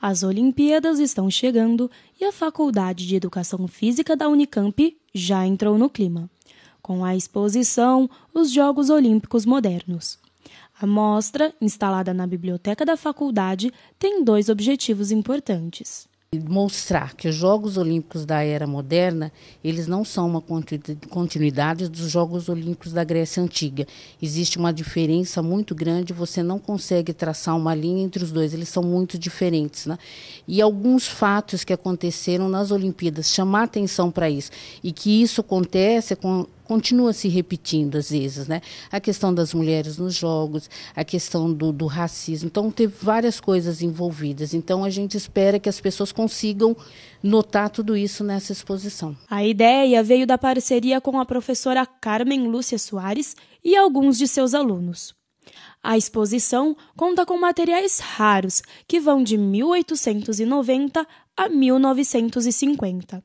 As Olimpíadas estão chegando e a Faculdade de Educação Física da Unicamp já entrou no clima, com a exposição Os Jogos Olímpicos Modernos. A mostra, instalada na biblioteca da faculdade, tem dois objetivos importantes mostrar que os Jogos Olímpicos da Era Moderna, eles não são uma continuidade dos Jogos Olímpicos da Grécia Antiga. Existe uma diferença muito grande, você não consegue traçar uma linha entre os dois, eles são muito diferentes. Né? E alguns fatos que aconteceram nas Olimpíadas, chamar atenção para isso, e que isso acontece, continua se repetindo às vezes, né? A questão das mulheres nos jogos, a questão do, do racismo. Então, teve várias coisas envolvidas. Então, a gente espera que as pessoas consigam notar tudo isso nessa exposição. A ideia veio da parceria com a professora Carmen Lúcia Soares e alguns de seus alunos. A exposição conta com materiais raros, que vão de 1890 a 1950.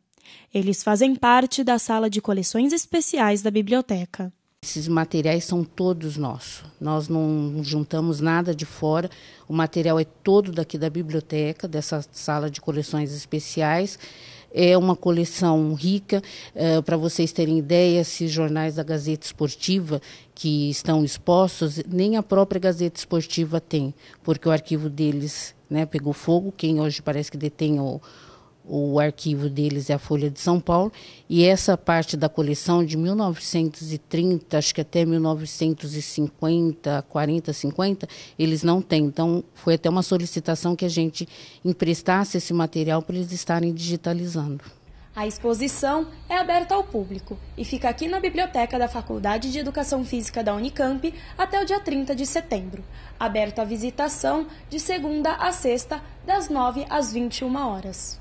Eles fazem parte da sala de coleções especiais da biblioteca. Esses materiais são todos nossos. Nós não juntamos nada de fora. O material é todo daqui da biblioteca, dessa sala de coleções especiais. É uma coleção rica. É, eh, Para vocês terem ideia, se jornais da Gazeta Esportiva que estão expostos, nem a própria Gazeta Esportiva tem, porque o arquivo deles né, pegou fogo. Quem hoje parece que detém o, o arquivo deles é a Folha de São Paulo, e essa parte da coleção de 1930, acho que até 1950, 40, 50, eles não têm. Então, foi até uma solicitação que a gente emprestasse esse material para eles estarem digitalizando. A exposição é aberta ao público e fica aqui na biblioteca da Faculdade de Educação Física da Unicamp até o dia 30 de setembro, aberto à visitação de segunda a sexta, das 9 às 21 horas.